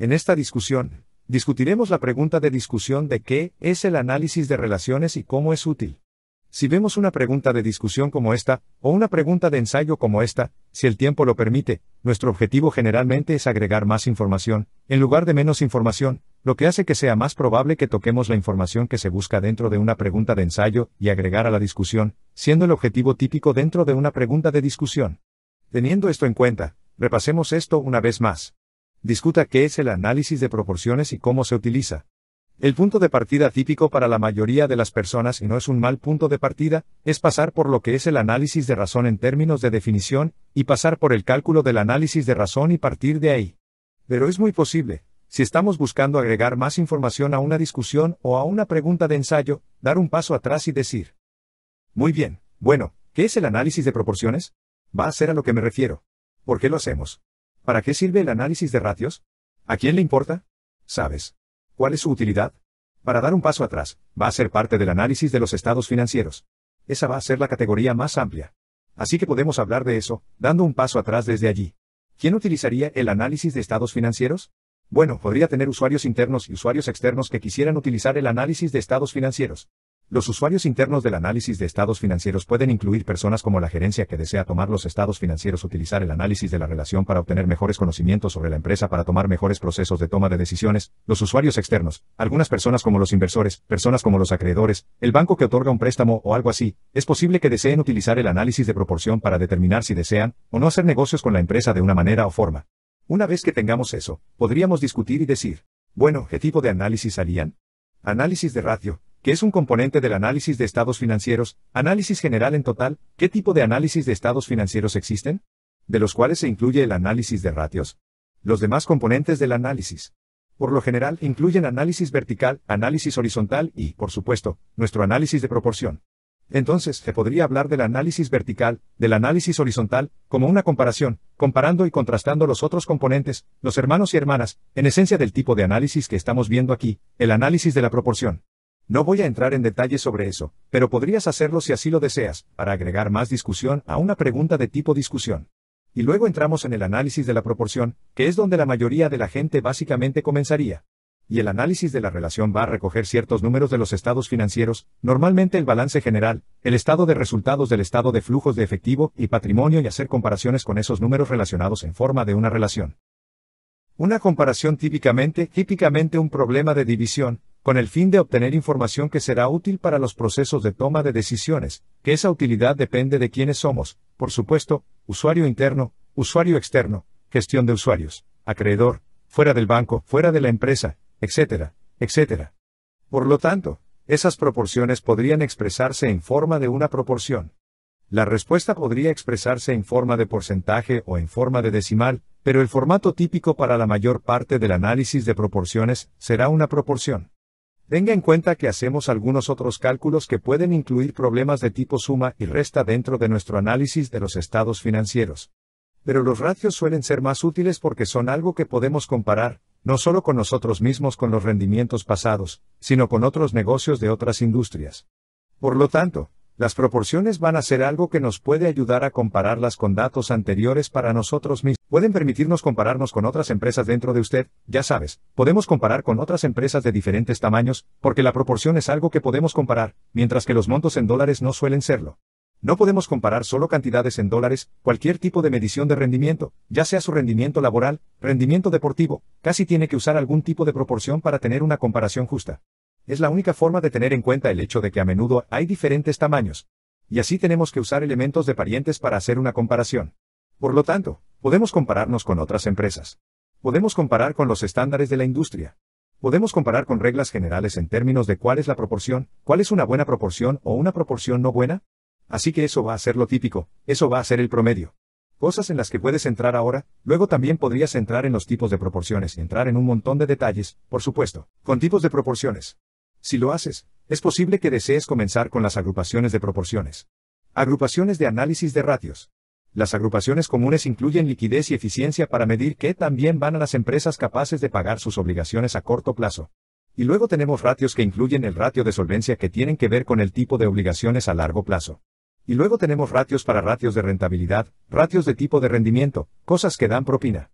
En esta discusión, discutiremos la pregunta de discusión de qué es el análisis de relaciones y cómo es útil. Si vemos una pregunta de discusión como esta, o una pregunta de ensayo como esta, si el tiempo lo permite, nuestro objetivo generalmente es agregar más información, en lugar de menos información, lo que hace que sea más probable que toquemos la información que se busca dentro de una pregunta de ensayo y agregar a la discusión, siendo el objetivo típico dentro de una pregunta de discusión. Teniendo esto en cuenta, repasemos esto una vez más discuta qué es el análisis de proporciones y cómo se utiliza. El punto de partida típico para la mayoría de las personas y no es un mal punto de partida, es pasar por lo que es el análisis de razón en términos de definición, y pasar por el cálculo del análisis de razón y partir de ahí. Pero es muy posible, si estamos buscando agregar más información a una discusión o a una pregunta de ensayo, dar un paso atrás y decir. Muy bien, bueno, ¿qué es el análisis de proporciones? Va a ser a lo que me refiero. ¿Por qué lo hacemos? ¿Para qué sirve el análisis de ratios? ¿A quién le importa? ¿Sabes? ¿Cuál es su utilidad? Para dar un paso atrás, va a ser parte del análisis de los estados financieros. Esa va a ser la categoría más amplia. Así que podemos hablar de eso, dando un paso atrás desde allí. ¿Quién utilizaría el análisis de estados financieros? Bueno, podría tener usuarios internos y usuarios externos que quisieran utilizar el análisis de estados financieros. Los usuarios internos del análisis de estados financieros pueden incluir personas como la gerencia que desea tomar los estados financieros, utilizar el análisis de la relación para obtener mejores conocimientos sobre la empresa para tomar mejores procesos de toma de decisiones, los usuarios externos, algunas personas como los inversores, personas como los acreedores, el banco que otorga un préstamo o algo así, es posible que deseen utilizar el análisis de proporción para determinar si desean o no hacer negocios con la empresa de una manera o forma. Una vez que tengamos eso, podríamos discutir y decir, bueno, ¿qué tipo de análisis harían? Análisis de ratio, que es un componente del análisis de estados financieros, análisis general en total, ¿qué tipo de análisis de estados financieros existen? De los cuales se incluye el análisis de ratios. Los demás componentes del análisis. Por lo general incluyen análisis vertical, análisis horizontal y, por supuesto, nuestro análisis de proporción. Entonces, se podría hablar del análisis vertical, del análisis horizontal, como una comparación, comparando y contrastando los otros componentes, los hermanos y hermanas, en esencia del tipo de análisis que estamos viendo aquí, el análisis de la proporción. No voy a entrar en detalles sobre eso, pero podrías hacerlo si así lo deseas, para agregar más discusión a una pregunta de tipo discusión. Y luego entramos en el análisis de la proporción, que es donde la mayoría de la gente básicamente comenzaría. Y el análisis de la relación va a recoger ciertos números de los estados financieros, normalmente el balance general, el estado de resultados del estado de flujos de efectivo y patrimonio y hacer comparaciones con esos números relacionados en forma de una relación. Una comparación típicamente, típicamente un problema de división, con el fin de obtener información que será útil para los procesos de toma de decisiones, que esa utilidad depende de quiénes somos, por supuesto, usuario interno, usuario externo, gestión de usuarios, acreedor, fuera del banco, fuera de la empresa, etcétera, etcétera. Por lo tanto, esas proporciones podrían expresarse en forma de una proporción. La respuesta podría expresarse en forma de porcentaje o en forma de decimal, pero el formato típico para la mayor parte del análisis de proporciones será una proporción. Tenga en cuenta que hacemos algunos otros cálculos que pueden incluir problemas de tipo suma y resta dentro de nuestro análisis de los estados financieros. Pero los ratios suelen ser más útiles porque son algo que podemos comparar, no solo con nosotros mismos con los rendimientos pasados, sino con otros negocios de otras industrias. Por lo tanto, las proporciones van a ser algo que nos puede ayudar a compararlas con datos anteriores para nosotros mismos. Pueden permitirnos compararnos con otras empresas dentro de usted, ya sabes, podemos comparar con otras empresas de diferentes tamaños, porque la proporción es algo que podemos comparar, mientras que los montos en dólares no suelen serlo. No podemos comparar solo cantidades en dólares, cualquier tipo de medición de rendimiento, ya sea su rendimiento laboral, rendimiento deportivo, casi tiene que usar algún tipo de proporción para tener una comparación justa. Es la única forma de tener en cuenta el hecho de que a menudo hay diferentes tamaños. Y así tenemos que usar elementos de parientes para hacer una comparación. Por lo tanto, podemos compararnos con otras empresas. Podemos comparar con los estándares de la industria. Podemos comparar con reglas generales en términos de cuál es la proporción, cuál es una buena proporción o una proporción no buena. Así que eso va a ser lo típico, eso va a ser el promedio. Cosas en las que puedes entrar ahora, luego también podrías entrar en los tipos de proporciones y entrar en un montón de detalles, por supuesto, con tipos de proporciones. Si lo haces, es posible que desees comenzar con las agrupaciones de proporciones. Agrupaciones de análisis de ratios. Las agrupaciones comunes incluyen liquidez y eficiencia para medir qué también van a las empresas capaces de pagar sus obligaciones a corto plazo. Y luego tenemos ratios que incluyen el ratio de solvencia que tienen que ver con el tipo de obligaciones a largo plazo. Y luego tenemos ratios para ratios de rentabilidad, ratios de tipo de rendimiento, cosas que dan propina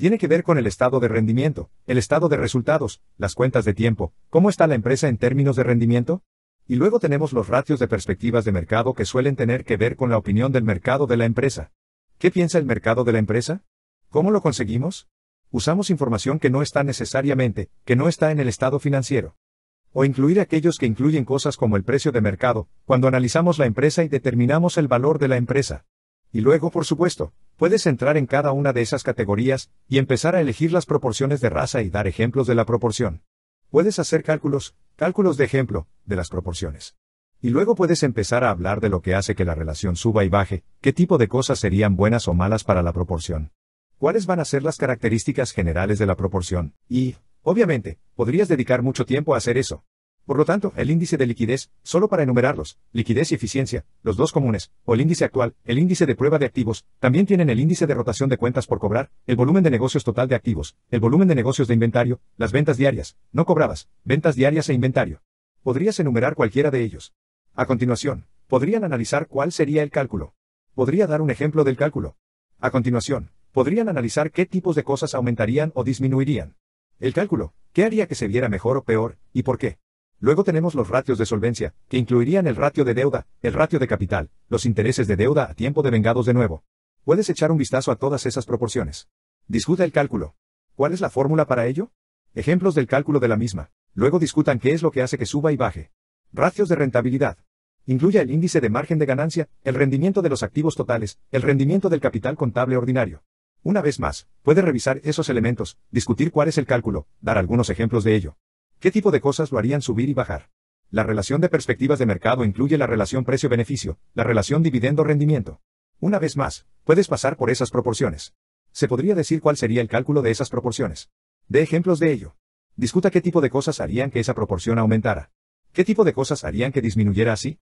tiene que ver con el estado de rendimiento, el estado de resultados, las cuentas de tiempo, cómo está la empresa en términos de rendimiento. Y luego tenemos los ratios de perspectivas de mercado que suelen tener que ver con la opinión del mercado de la empresa. ¿Qué piensa el mercado de la empresa? ¿Cómo lo conseguimos? Usamos información que no está necesariamente, que no está en el estado financiero. O incluir aquellos que incluyen cosas como el precio de mercado, cuando analizamos la empresa y determinamos el valor de la empresa. Y luego, por supuesto, Puedes entrar en cada una de esas categorías y empezar a elegir las proporciones de raza y dar ejemplos de la proporción. Puedes hacer cálculos, cálculos de ejemplo, de las proporciones. Y luego puedes empezar a hablar de lo que hace que la relación suba y baje, qué tipo de cosas serían buenas o malas para la proporción. ¿Cuáles van a ser las características generales de la proporción? Y, obviamente, podrías dedicar mucho tiempo a hacer eso. Por lo tanto, el índice de liquidez, solo para enumerarlos, liquidez y eficiencia, los dos comunes, o el índice actual, el índice de prueba de activos, también tienen el índice de rotación de cuentas por cobrar, el volumen de negocios total de activos, el volumen de negocios de inventario, las ventas diarias, no cobradas, ventas diarias e inventario. Podrías enumerar cualquiera de ellos. A continuación, podrían analizar cuál sería el cálculo. Podría dar un ejemplo del cálculo. A continuación, podrían analizar qué tipos de cosas aumentarían o disminuirían. El cálculo, qué haría que se viera mejor o peor, y por qué. Luego tenemos los ratios de solvencia, que incluirían el ratio de deuda, el ratio de capital, los intereses de deuda a tiempo de vengados de nuevo. Puedes echar un vistazo a todas esas proporciones. Discuta el cálculo. ¿Cuál es la fórmula para ello? Ejemplos del cálculo de la misma. Luego discutan qué es lo que hace que suba y baje. Ratios de rentabilidad. Incluya el índice de margen de ganancia, el rendimiento de los activos totales, el rendimiento del capital contable ordinario. Una vez más, puede revisar esos elementos, discutir cuál es el cálculo, dar algunos ejemplos de ello. ¿Qué tipo de cosas lo harían subir y bajar? La relación de perspectivas de mercado incluye la relación precio-beneficio, la relación dividendo-rendimiento. Una vez más, puedes pasar por esas proporciones. Se podría decir cuál sería el cálculo de esas proporciones. De ejemplos de ello. Discuta qué tipo de cosas harían que esa proporción aumentara. ¿Qué tipo de cosas harían que disminuyera así?